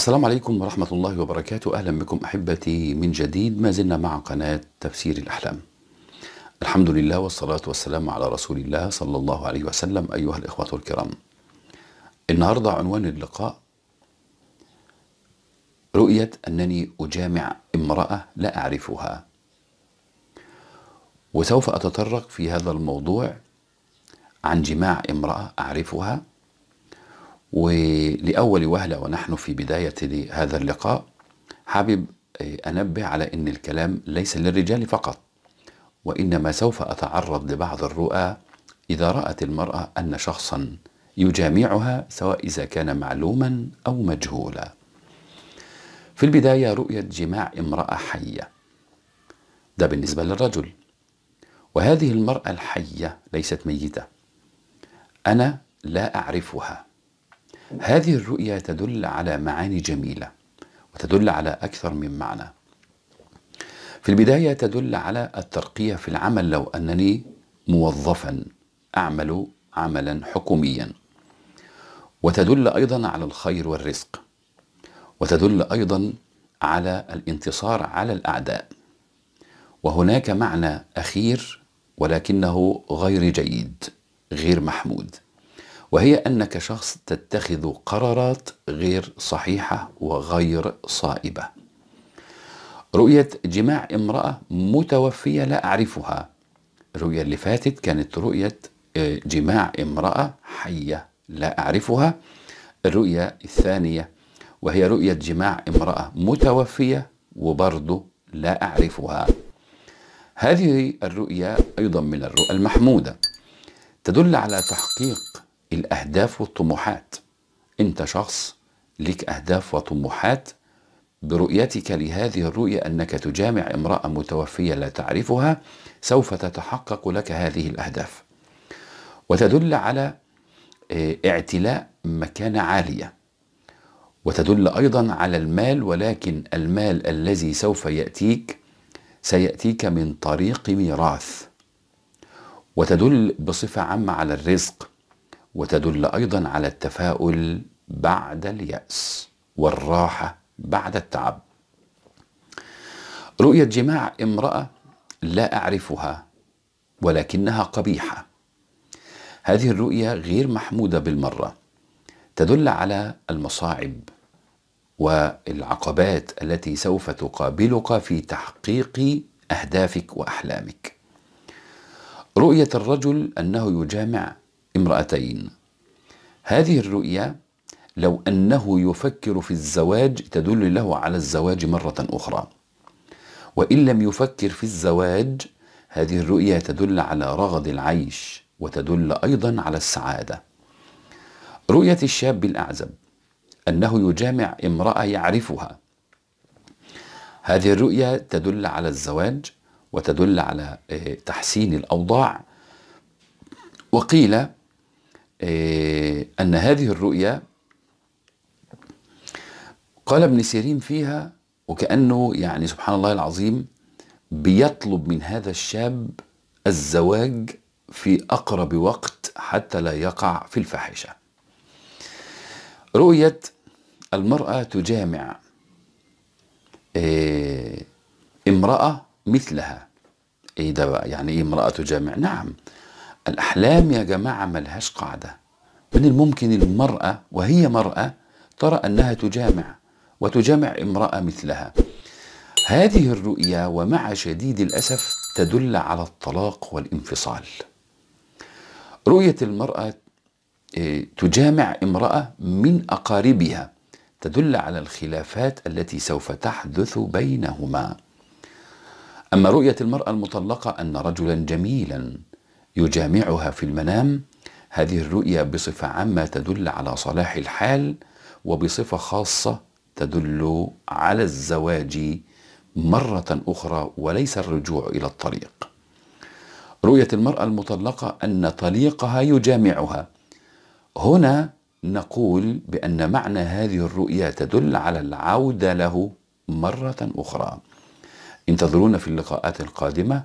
السلام عليكم ورحمة الله وبركاته أهلا بكم أحبتي من جديد ما زلنا مع قناة تفسير الأحلام الحمد لله والصلاة والسلام على رسول الله صلى الله عليه وسلم أيها الإخوة الكرام النهاردة عنوان اللقاء رؤية أنني أجامع امرأة لا أعرفها وسوف أتطرق في هذا الموضوع عن جماع امرأة أعرفها ولأول وهلة ونحن في بداية هذا اللقاء حابب آه، أنبه على أن الكلام ليس للرجال فقط وإنما سوف أتعرض لبعض الرؤى إذا رأت المرأة أن شخصا يجامعها سواء إذا كان معلوما أو مجهولا في البداية رؤية جماع امرأة حية ده بالنسبة للرجل وهذه المرأة الحية ليست ميتة أنا لا أعرفها هذه الرؤية تدل على معاني جميلة وتدل على أكثر من معنى في البداية تدل على الترقية في العمل لو أنني موظفا أعمل عملا حكوميا وتدل أيضا على الخير والرزق وتدل أيضا على الانتصار على الأعداء وهناك معنى أخير ولكنه غير جيد غير محمود وهي انك شخص تتخذ قرارات غير صحيحه وغير صائبه. رؤيه جماع امراه متوفيه لا اعرفها. الرؤيه اللي فاتت كانت رؤيه آه، جماع امراه حيه لا اعرفها. الرؤيه الثانيه وهي رؤيه جماع امراه متوفيه وبرضه لا اعرفها. هذه الرؤيه ايضا من الرؤى المحموده. تدل على تحقيق الأهداف والطموحات أنت شخص لك أهداف وطموحات برؤيتك لهذه الرؤية أنك تجامع امرأة متوفية لا تعرفها سوف تتحقق لك هذه الأهداف وتدل على آه، اعتلاء مكانة عالية وتدل أيضا على المال ولكن المال الذي سوف يأتيك سيأتيك من طريق ميراث وتدل بصفة عامة على الرزق وتدل أيضا على التفاؤل بعد اليأس والراحة بعد التعب رؤية جماع امرأة لا أعرفها ولكنها قبيحة هذه الرؤية غير محمودة بالمرة تدل على المصاعب والعقبات التي سوف تقابلك في تحقيق أهدافك وأحلامك رؤية الرجل أنه يجامع امرأتين هذه الرؤيا لو أنه يفكر في الزواج تدل له على الزواج مرة أخرى وإن لم يفكر في الزواج هذه الرؤيا تدل على رغد العيش وتدل أيضا على السعادة رؤية الشاب الأعزب أنه يجامع امرأة يعرفها هذه الرؤية تدل على الزواج وتدل على آه، تحسين الأوضاع وقيل أن هذه الرؤيا قال ابن سيرين فيها وكأنه يعني سبحان الله العظيم بيطلب من هذا الشاب الزواج في أقرب وقت حتى لا يقع في الفاحشة رؤية المرأة تجامع آه، امرأة مثلها ايه ده بقى يعني ايه امرأة تجامع نعم الأحلام يا جماعة ملهاش قاعدة من الممكن المرأة وهي مرأة ترى أنها تجامع وتجامع امرأة مثلها هذه الرؤية ومع شديد الأسف تدل على الطلاق والانفصال رؤية المرأة آه، تجامع امرأة من أقاربها تدل على الخلافات التي سوف تحدث بينهما أما رؤية المرأة المطلقة أن رجلا جميلا يجامعها في المنام هذه الرؤيا بصفة عامة تدل على صلاح الحال وبصفة خاصة تدل على الزواج مرة أخرى وليس الرجوع إلى الطريق. رؤية المرأة المطلقة أن طليقها يجامعها. هنا نقول بأن معنى هذه الرؤيا تدل على العودة له مرة أخرى. انتظرونا في اللقاءات القادمة